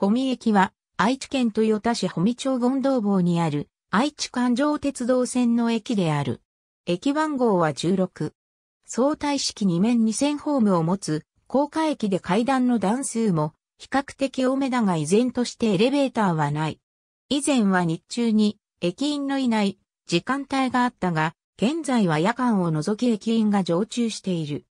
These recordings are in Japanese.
ホ見駅は、愛知県豊田市ホ見町権道坊にある、愛知環状鉄道線の駅である。駅番号は16。相対式2面2000ホームを持つ、高架駅で階段の段数も、比較的多めだが依然としてエレベーターはない。以前は日中に、駅員のいない、時間帯があったが、現在は夜間を除き駅員が常駐している。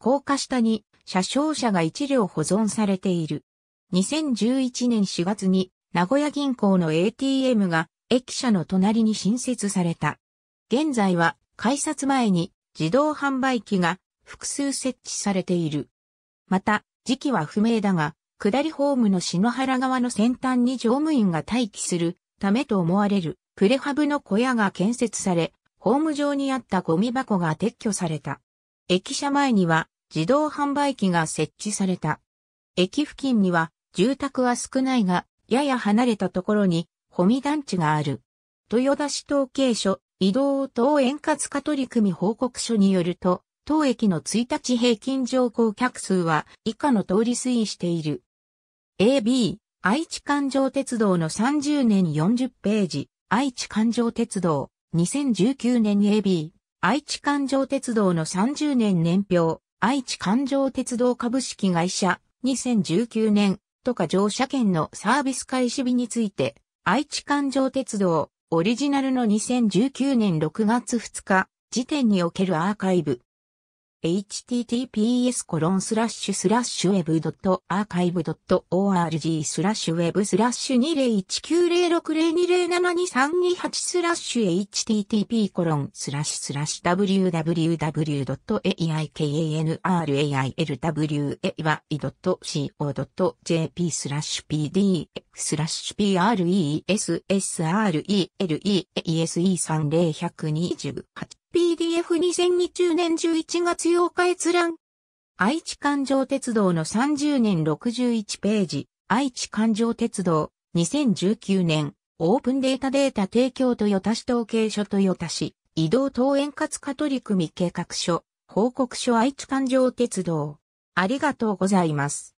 高架下に、車掌車が1両保存されている。2011年4月に名古屋銀行の ATM が駅舎の隣に新設された。現在は改札前に自動販売機が複数設置されている。また、時期は不明だが、下りホームの篠原側の先端に乗務員が待機するためと思われるプレハブの小屋が建設され、ホーム上にあったゴミ箱が撤去された。駅舎前には自動販売機が設置された。駅付近には住宅は少ないが、やや離れたところに、ホミ団地がある。豊田市統計所、移動等円滑化取り組み報告書によると、当駅の1日平均乗降客数は以下の通り推移している。AB、愛知環状鉄道の30年40ページ、愛知環状鉄道、2019年 AB、愛知環状鉄道の30年年表、愛知環状鉄道株式会社、2019年とか乗車券のサービス開始日について、愛知環状鉄道、オリジナルの2019年6月2日時点におけるアーカイブ、https コロンスラッシュスラッシュ web.archive.org スラッシュウェブスラッシュ20190602072328スラッシュ http コロンスラッシュスラッシュ www.aikanrailway.co.jp スラッシュ pdf スラッシュ pressrelese300128 PDF2020 年11月8日閲覧。愛知環状鉄道の30年61ページ。愛知環状鉄道2019年オープンデータデータ提供豊田市統計所豊田市移動等円滑化取り組み計画書報告書愛知環状鉄道ありがとうございます。